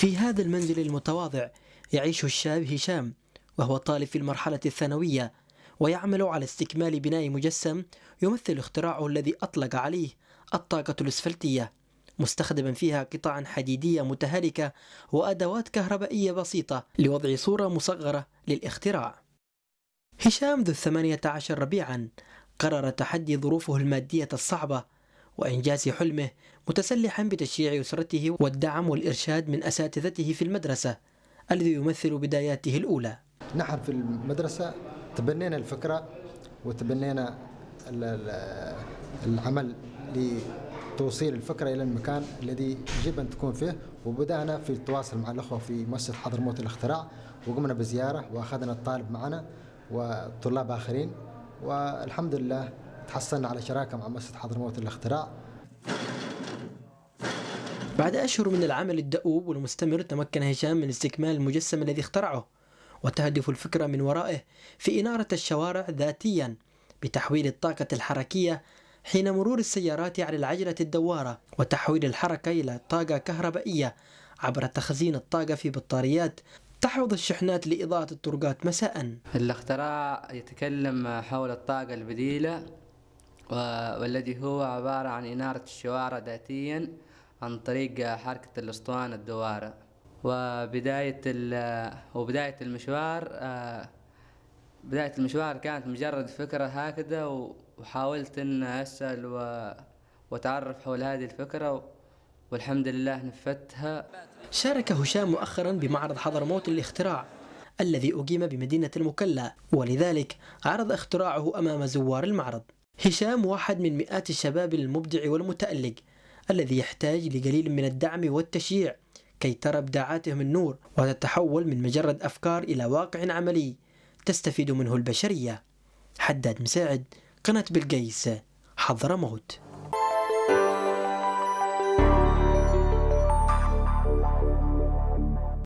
في هذا المنزل المتواضع يعيش الشاب هشام وهو طالب في المرحلة الثانوية ويعمل على استكمال بناء مجسم يمثل اختراعه الذي أطلق عليه الطاقة الأسفلتية مستخدما فيها قطعا حديدية متهالكة وأدوات كهربائية بسيطة لوضع صورة مصغرة للاختراع هشام ذو الثمانية عشر ربيعا قرر تحدي ظروفه المادية الصعبة وإنجاز حلمه متسلحا بتشجيع أسرته والدعم والإرشاد من أساتذته في المدرسة الذي يمثل بداياته الأولى نحن في المدرسة تبنينا الفكرة وتبنينا العمل لتوصيل الفكرة إلى المكان الذي يجب أن تكون فيه وبدأنا في التواصل مع الأخوة في مؤسسة حضرموت الاختراع وقمنا بزيارة وأخذنا الطالب معنا وطلاب آخرين والحمد لله تحصلنا على شراكه مع مؤسسه حضرموت للاختراع بعد أشهر من العمل الدؤوب والمستمر تمكن هشام من استكمال المجسم الذي اخترعه وتهدف الفكرة من ورائه في إنارة الشوارع ذاتيا بتحويل الطاقة الحركية حين مرور السيارات على العجلة الدوارة وتحويل الحركة إلى طاقة كهربائية عبر تخزين الطاقة في بطاريات تحفظ الشحنات لإضاءة الطرقات مساء الاختراع يتكلم حول الطاقة البديلة والذي هو عبارة عن إنارة الشوارع ذاتيا عن طريق حركة الأسطوانة الدوارة وبداية وبداية المشوار آه، بداية المشوار كانت مجرد فكرة هكذا وحاولت أن أسأل وأتعرف حول هذه الفكرة والحمد لله نفذتها شارك هشام مؤخرا بمعرض حضرموت للاختراع الذي أقيم بمدينة المكلا ولذلك عرض اختراعه أمام زوار المعرض هشام واحد من مئات الشباب المبدع والمتألق الذي يحتاج لقليل من الدعم والتشجيع كي ترى ابداعاتهم النور وتتحول من مجرد افكار الى واقع عملي تستفيد منه البشريه. حداد مساعد، قناه بلقيس، حضرموت.